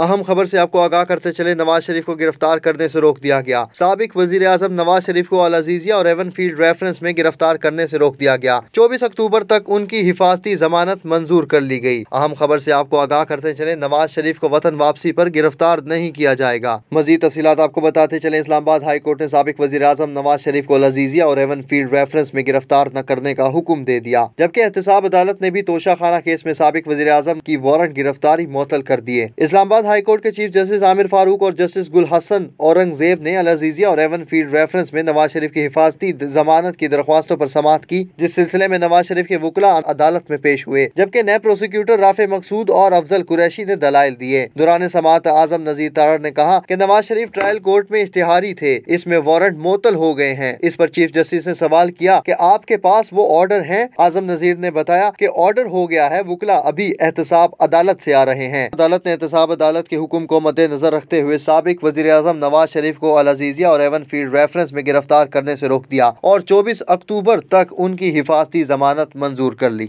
अहम खबर से आपको आगाह करते चले नवाज शरीफ को गिरफ्तार करने से रोक दिया गया सबक वजी अजम नवाज शरीफ को अल अजीजिया और एवन फील्ड रेफरेंस में गिरफ्तार करने से रोक दिया गया चौबीस अक्टूबर तक उनकी हिफाजती जमानत मंजूर कर ली गई अहम खबर से आपको आगाह करते चले नवाज शरीफ को वतन वापसी पर गिरफ्तार नहीं किया जाएगा मजीद तफी आपको बताते चले इस्लामाबाद हाई कोर्ट ने सबक वजी अजम नवाज शरीफ को अजीजिया और एवन फील्ड रेफरेंस में गिरफ्तार न करने का हुक्म दे दिया जबकि एहतसाब अदालत ने भी तोशाखाना केस में सबक वजी अजम की वारंट गिरफ्तारी मुतल कर दिए इस्लामाबाद हाईकोर्ट के चीफ जस्टिस आमिर फारूक और जस्टिस गुल हसन औरंगजेब ने अल अजीजिया और एवन फील्ड रेफरेंस में नवाज शरीफ की हिफाजती जमानत की दरख्वास्तों पर समात की जिस सिलसिले में नवाज शरीफ के वकला अदालत में पेश हुए जबकि नए प्रोसिक्यूटर राफे मकसूद और अफजल कुरैशी ने दलाइल दिए दौरान समात आजम नजीर तार ने कहा की नवाज शरीफ ट्रायल कोर्ट में इश्तिहारी थे इसमें वारंट मोतल हो गए हैं इस पर चीफ जस्टिस ने सवाल किया की आपके पास वो ऑर्डर है आजम नजीर ने बताया की ऑर्डर हो गया है वकला अभी एहतसाब अदालत ऐसी आ रहे हैं अदालत ने एहतसाब अदालत अदालत के हुक्म को मद्देनजर रखते हुए सबक वजीर अजम नवाज शरीफ को अलजीजिया और एवन फील्ड रेफरेंस में गिरफ्तार करने से रोक दिया और चौबीस अक्टूबर तक उनकी हिफाजती जमानत मंजूर कर ली